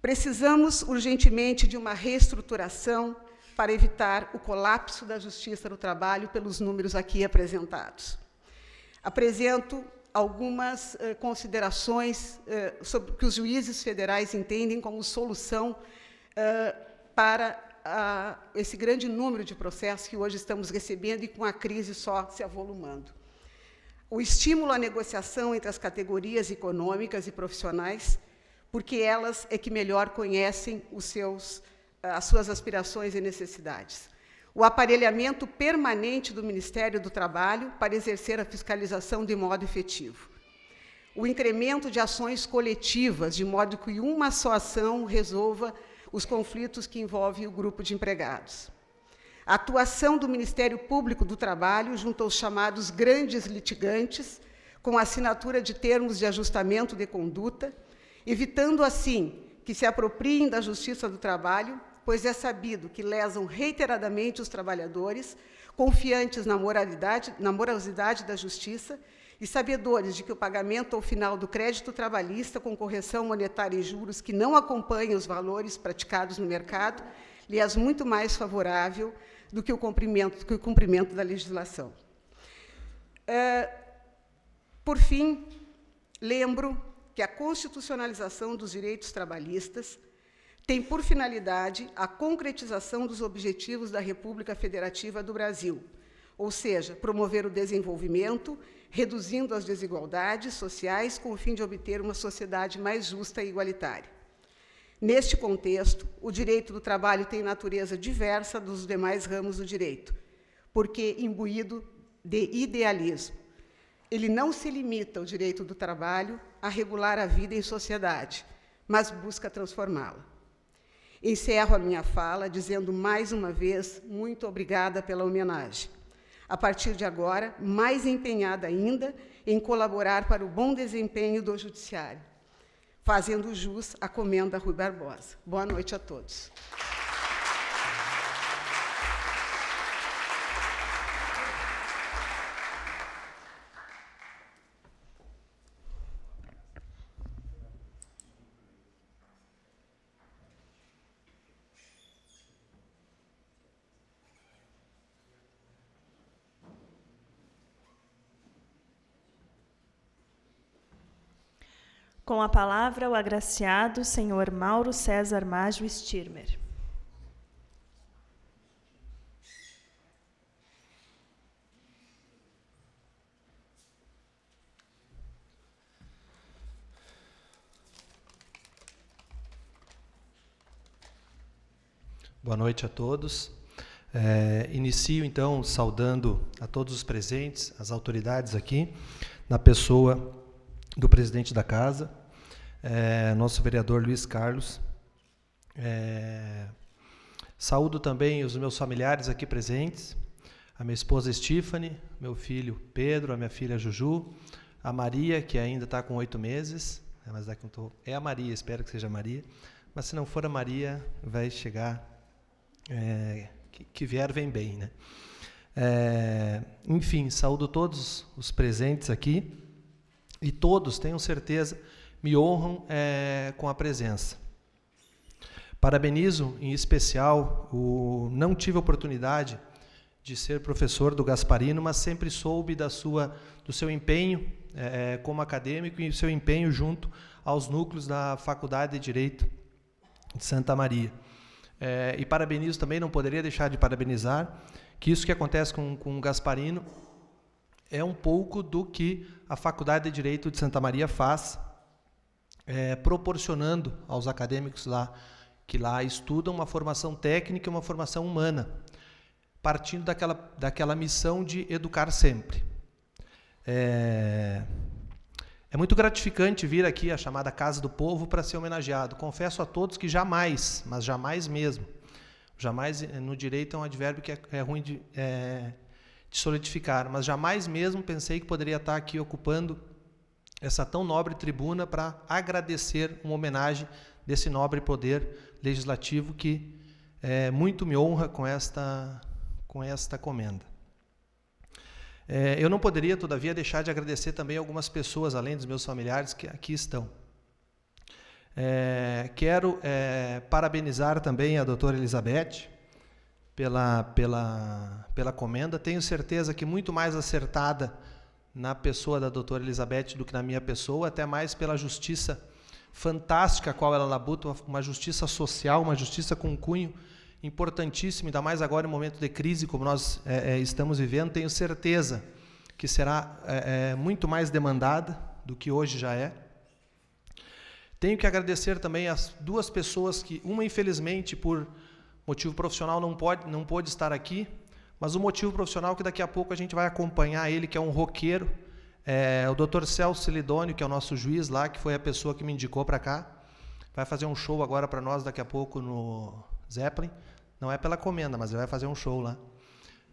Precisamos urgentemente de uma reestruturação para evitar o colapso da justiça do trabalho pelos números aqui apresentados. Apresento algumas eh, considerações eh, sobre que os juízes federais entendem como solução eh, para a, esse grande número de processos que hoje estamos recebendo e com a crise só se avolumando. O estímulo à negociação entre as categorias econômicas e profissionais, porque elas é que melhor conhecem os seus, eh, as suas aspirações e necessidades o aparelhamento permanente do Ministério do Trabalho para exercer a fiscalização de modo efetivo, o incremento de ações coletivas, de modo que uma só ação resolva os conflitos que envolvem o grupo de empregados. A atuação do Ministério Público do Trabalho junto aos chamados grandes litigantes, com assinatura de termos de ajustamento de conduta, evitando assim que se apropriem da justiça do trabalho pois é sabido que lesam reiteradamente os trabalhadores, confiantes na, moralidade, na moralidade da justiça e sabedores de que o pagamento ao final do crédito trabalhista, com correção monetária e juros que não acompanha os valores praticados no mercado, lhe é muito mais favorável do que o cumprimento, que o cumprimento da legislação. É, por fim, lembro que a constitucionalização dos direitos trabalhistas tem por finalidade a concretização dos objetivos da República Federativa do Brasil, ou seja, promover o desenvolvimento, reduzindo as desigualdades sociais com o fim de obter uma sociedade mais justa e igualitária. Neste contexto, o direito do trabalho tem natureza diversa dos demais ramos do direito, porque imbuído de idealismo. Ele não se limita ao direito do trabalho a regular a vida em sociedade, mas busca transformá-la. Encerro a minha fala dizendo mais uma vez muito obrigada pela homenagem. A partir de agora, mais empenhada ainda em colaborar para o bom desempenho do Judiciário, fazendo jus à comenda Rui Barbosa. Boa noite a todos. Com a palavra, o agraciado senhor Mauro César Maggio Stirmer. Boa noite a todos. É, inicio então saudando a todos os presentes, as autoridades aqui, na pessoa do presidente da casa, é, nosso vereador Luiz Carlos. É, saúdo também os meus familiares aqui presentes, a minha esposa Stephanie, meu filho Pedro, a minha filha Juju, a Maria, que ainda está com oito meses, né, mas daqui tô, é a Maria, espero que seja a Maria, mas se não for a Maria, vai chegar, é, que, que vier vem bem, né? É, enfim, saúdo todos os presentes aqui e todos, tenham certeza, me honram é, com a presença. Parabenizo, em especial, o não tive oportunidade de ser professor do Gasparino, mas sempre soube da sua, do seu empenho é, é como acadêmico e seu empenho junto aos núcleos da Faculdade de Direito de Santa Maria. É, e parabenizo também, não poderia deixar de parabenizar, que isso que acontece com, com o Gasparino é um pouco do que a Faculdade de Direito de Santa Maria faz é, proporcionando aos acadêmicos lá que lá estudam uma formação técnica e uma formação humana, partindo daquela, daquela missão de educar sempre. É, é muito gratificante vir aqui à chamada Casa do Povo para ser homenageado. Confesso a todos que jamais, mas jamais mesmo, jamais eh, no direito é um advérbio que é, é ruim de, é, de solidificar, mas jamais mesmo pensei que poderia estar aqui ocupando essa tão nobre tribuna para agradecer uma homenagem desse nobre poder legislativo que é, muito me honra com esta, com esta comenda. É, eu não poderia, todavia, deixar de agradecer também algumas pessoas, além dos meus familiares, que aqui estão. É, quero é, parabenizar também a doutora Elizabeth pela, pela, pela comenda. Tenho certeza que muito mais acertada na pessoa da doutora Elizabeth do que na minha pessoa, até mais pela justiça fantástica a qual ela labuta, uma justiça social, uma justiça com cunho importantíssimo, ainda mais agora em momento de crise como nós é, é estamos vivendo, tenho certeza que será é, é, muito mais demandada do que hoje já é. Tenho que agradecer também as duas pessoas que, uma infelizmente por motivo profissional não pode não pôde estar aqui, mas o motivo profissional é que daqui a pouco a gente vai acompanhar ele, que é um roqueiro, é, o Dr. Celso Lidônio, que é o nosso juiz lá, que foi a pessoa que me indicou para cá, vai fazer um show agora para nós daqui a pouco no Zeppelin. Não é pela comenda, mas ele vai fazer um show lá.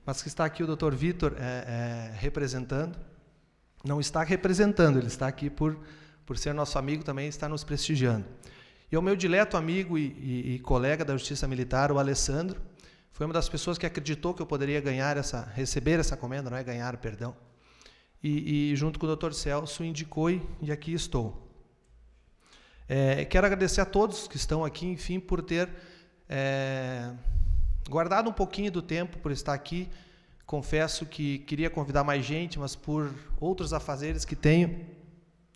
Mas que está aqui o Dr. Vitor é, é, representando. Não está representando, ele está aqui por, por ser nosso amigo também, está nos prestigiando. E o meu dileto amigo e, e, e colega da Justiça Militar, o Alessandro, foi uma das pessoas que acreditou que eu poderia ganhar essa, receber essa comenda, não é ganhar, perdão. E, e junto com o Dr. Celso indicou e, aqui estou. É, quero agradecer a todos que estão aqui, enfim, por ter é, guardado um pouquinho do tempo por estar aqui. Confesso que queria convidar mais gente, mas por outros afazeres que tenho,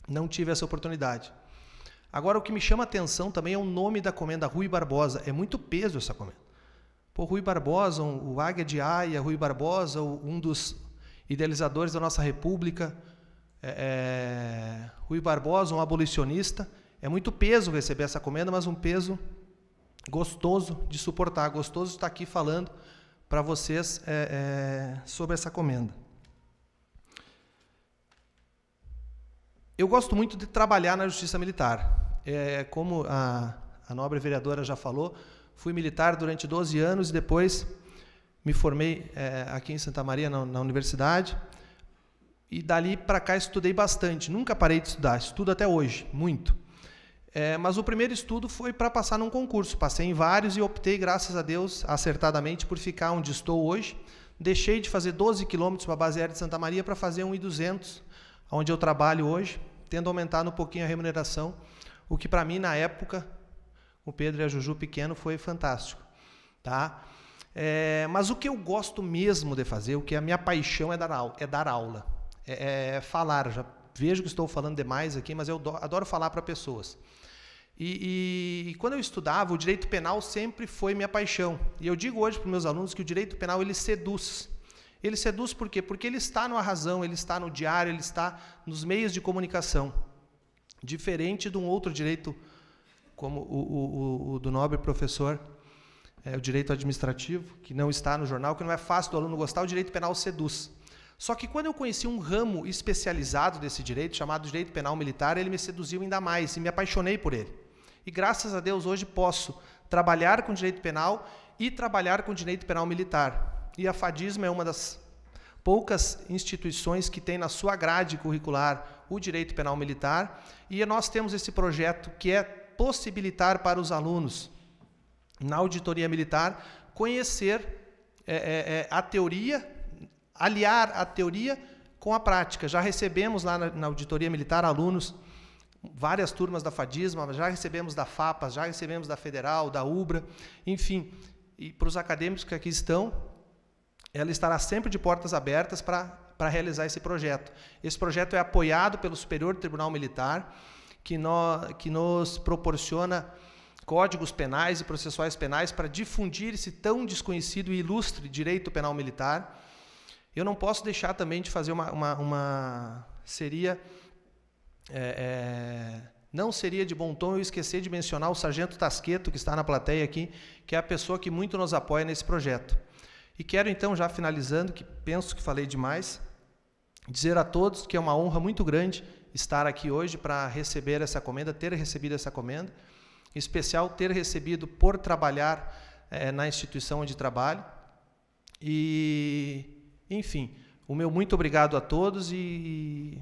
não tive essa oportunidade. Agora, o que me chama a atenção também é o nome da comenda Rui Barbosa. É muito peso essa comenda. Pô, Rui Barbosa, um, o Águia de Aia, Rui Barbosa, um dos idealizadores da nossa república, é, é, Rui Barbosa, um abolicionista. É muito peso receber essa comenda, mas um peso gostoso de suportar, gostoso estar aqui falando para vocês é, é, sobre essa comenda. Eu gosto muito de trabalhar na Justiça Militar. É, como a, a nobre vereadora já falou, Fui militar durante 12 anos e depois me formei é, aqui em Santa Maria, na, na universidade. E dali para cá estudei bastante. Nunca parei de estudar, estudo até hoje, muito. É, mas o primeiro estudo foi para passar num concurso. Passei em vários e optei, graças a Deus, acertadamente, por ficar onde estou hoje. Deixei de fazer 12 quilômetros para a base aérea de Santa Maria para fazer 1,200, onde eu trabalho hoje, tendo aumentado um pouquinho a remuneração, o que para mim, na época, o Pedro e a Juju pequeno foi fantástico, tá? É, mas o que eu gosto mesmo de fazer, o que é a minha paixão é dar, aula, é dar aula, é, é falar. Já vejo que estou falando demais aqui, mas eu adoro falar para pessoas. E, e, e, quando eu estudava, o direito penal sempre foi minha paixão. E eu digo hoje para meus alunos que o direito penal ele seduz. Ele seduz por quê? Porque ele está na razão, ele está no diário, ele está nos meios de comunicação. Diferente de um outro direito como o, o, o do nobre professor, é, o direito administrativo, que não está no jornal, que não é fácil do aluno gostar, o direito penal seduz. Só que quando eu conheci um ramo especializado desse direito, chamado direito penal militar, ele me seduziu ainda mais e me apaixonei por ele. E graças a Deus hoje posso trabalhar com direito penal e trabalhar com direito penal militar. E a FADISMA é uma das poucas instituições que tem na sua grade curricular o direito penal militar, e nós temos esse projeto que é possibilitar para os alunos, na auditoria militar, conhecer é, é, é, a teoria, aliar a teoria com a prática. Já recebemos lá na, na auditoria militar alunos, várias turmas da FADISMA, já recebemos da FAPAS, já recebemos da Federal, da UBRA, enfim. E para os acadêmicos que aqui estão, ela estará sempre de portas abertas para realizar esse projeto. Esse projeto é apoiado pelo Superior Tribunal Militar que, no, que nos proporciona códigos penais e processuais penais para difundir esse tão desconhecido e ilustre direito penal militar. Eu não posso deixar também de fazer uma. uma, uma seria. É, é, não seria de bom tom eu esquecer de mencionar o Sargento Tasqueto, que está na plateia aqui, que é a pessoa que muito nos apoia nesse projeto. E quero então, já finalizando, que penso que falei demais, dizer a todos que é uma honra muito grande estar aqui hoje para receber essa comenda, ter recebido essa comenda, em especial ter recebido por trabalhar é, na instituição onde trabalho. E, enfim, o meu muito obrigado a todos e,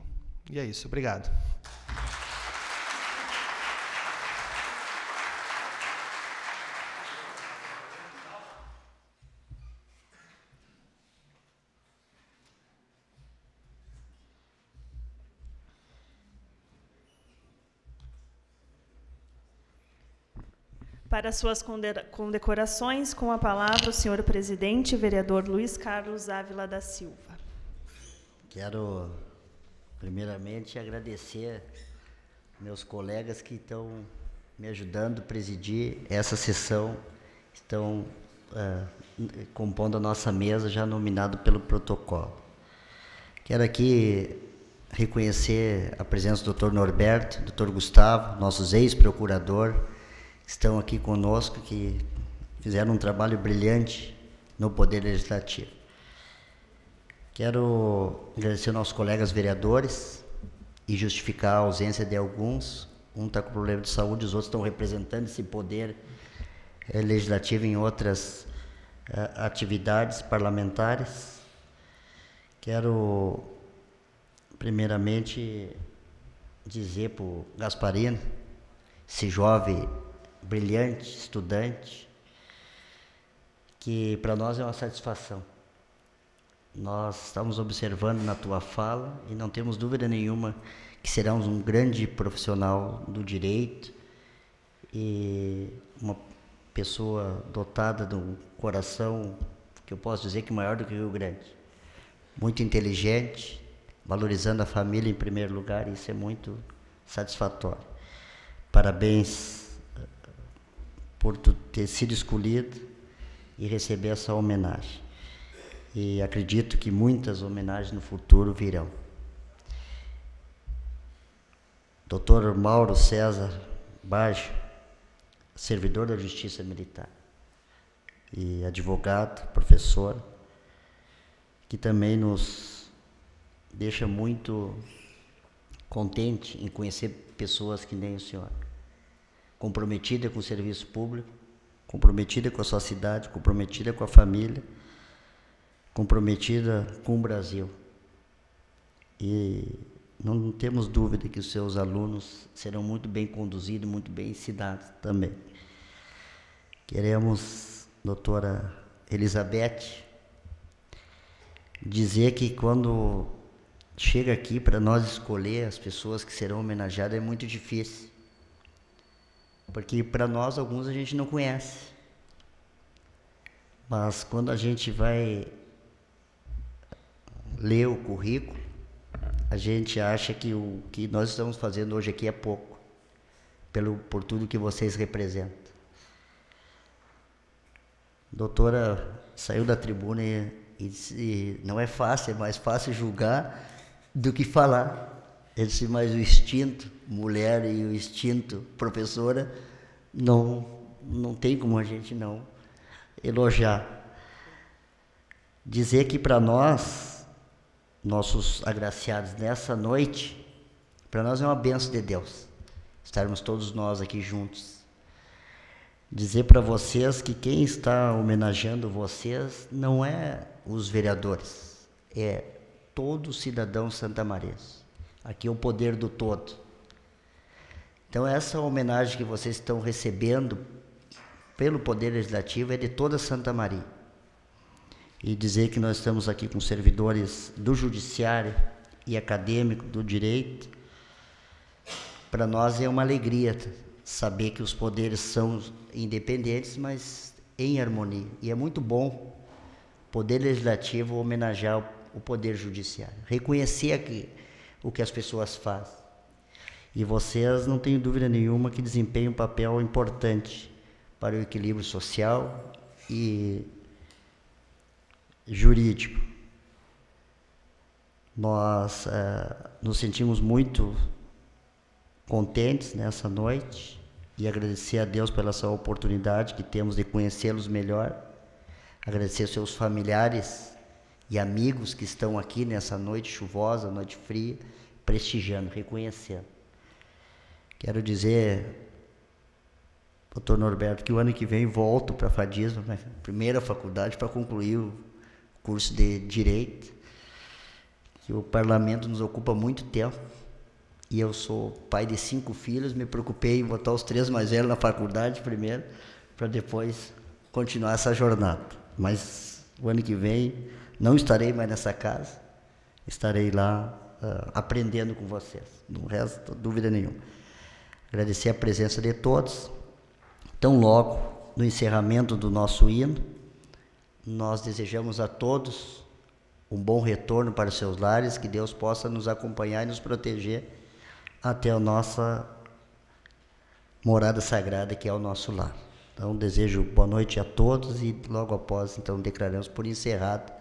e é isso. Obrigado. Para suas condecorações, com a palavra o senhor presidente, vereador Luiz Carlos Ávila da Silva. Quero, primeiramente, agradecer meus colegas que estão me ajudando a presidir essa sessão, estão uh, compondo a nossa mesa, já nominado pelo protocolo. Quero aqui reconhecer a presença do Dr. Norberto, Dr. Gustavo, nossos ex-procurador, estão aqui conosco, que fizeram um trabalho brilhante no Poder Legislativo. Quero agradecer aos nossos colegas vereadores e justificar a ausência de alguns. Um está com problema de saúde, os outros estão representando esse poder eh, legislativo em outras eh, atividades parlamentares. Quero, primeiramente, dizer para o Gasparino, esse jovem brilhante, estudante, que para nós é uma satisfação. Nós estamos observando na tua fala e não temos dúvida nenhuma que serás um grande profissional do direito e uma pessoa dotada de um coração que eu posso dizer que maior do que o Rio Grande. Muito inteligente, valorizando a família em primeiro lugar, isso é muito satisfatório. Parabéns por tu ter sido escolhido e receber essa homenagem. E acredito que muitas homenagens no futuro virão. Doutor Mauro César Baggio, servidor da Justiça Militar e advogado, professor, que também nos deixa muito contente em conhecer pessoas que nem o senhor comprometida com o serviço público, comprometida com a sua cidade, comprometida com a família, comprometida com o Brasil. E não temos dúvida que os seus alunos serão muito bem conduzidos, muito bem ensinados também. Queremos, doutora Elizabeth, dizer que quando chega aqui para nós escolher as pessoas que serão homenageadas é muito difícil. Porque para nós, alguns a gente não conhece. Mas quando a gente vai ler o currículo, a gente acha que o que nós estamos fazendo hoje aqui é pouco, pelo, por tudo que vocês representam. A doutora saiu da tribuna e, e disse: não é fácil, é mais fácil julgar do que falar. Ele disse, mas o instinto, mulher e o instinto, professora, não, não tem como a gente não elogiar. Dizer que para nós, nossos agraciados nessa noite, para nós é uma benção de Deus estarmos todos nós aqui juntos. Dizer para vocês que quem está homenageando vocês não é os vereadores, é todo cidadão santamarense. Aqui é o poder do todo. Então, essa homenagem que vocês estão recebendo pelo Poder Legislativo é de toda Santa Maria. E dizer que nós estamos aqui com servidores do Judiciário e acadêmico do direito, para nós é uma alegria saber que os poderes são independentes, mas em harmonia. E é muito bom o Poder Legislativo homenagear o Poder Judiciário, reconhecer que o que as pessoas fazem. E vocês, não tenho dúvida nenhuma, que desempenham um papel importante para o equilíbrio social e jurídico. Nós eh, nos sentimos muito contentes nessa noite e agradecer a Deus pela essa oportunidade que temos de conhecê-los melhor, agradecer aos seus familiares e amigos que estão aqui nessa noite chuvosa, noite fria, prestigiando, reconhecendo. Quero dizer, doutor Norberto, que o ano que vem volto para a FADISMA, né? primeira faculdade, para concluir o curso de Direito, que o parlamento nos ocupa muito tempo. E eu sou pai de cinco filhos, me preocupei em botar os três mais velhos na faculdade primeiro, para depois continuar essa jornada. Mas o ano que vem não estarei mais nessa casa, estarei lá uh, aprendendo com vocês, não resta dúvida nenhuma. Agradecer a presença de todos. Tão logo no encerramento do nosso hino, nós desejamos a todos um bom retorno para os seus lares, que Deus possa nos acompanhar e nos proteger até a nossa morada sagrada, que é o nosso lar. Então, desejo boa noite a todos e logo após, então, declaramos por encerrado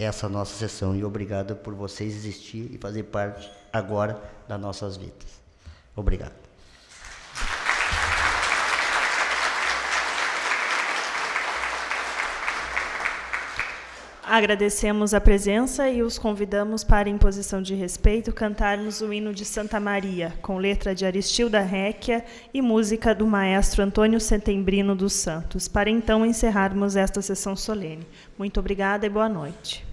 essa nossa sessão e obrigado por vocês existir e fazer parte agora das nossas vidas. Obrigado. Agradecemos a presença e os convidamos para, em posição de respeito, cantarmos o hino de Santa Maria, com letra de Aristilda Réquia e música do maestro Antônio Setembrino dos Santos, para então encerrarmos esta sessão solene. Muito obrigada e boa noite.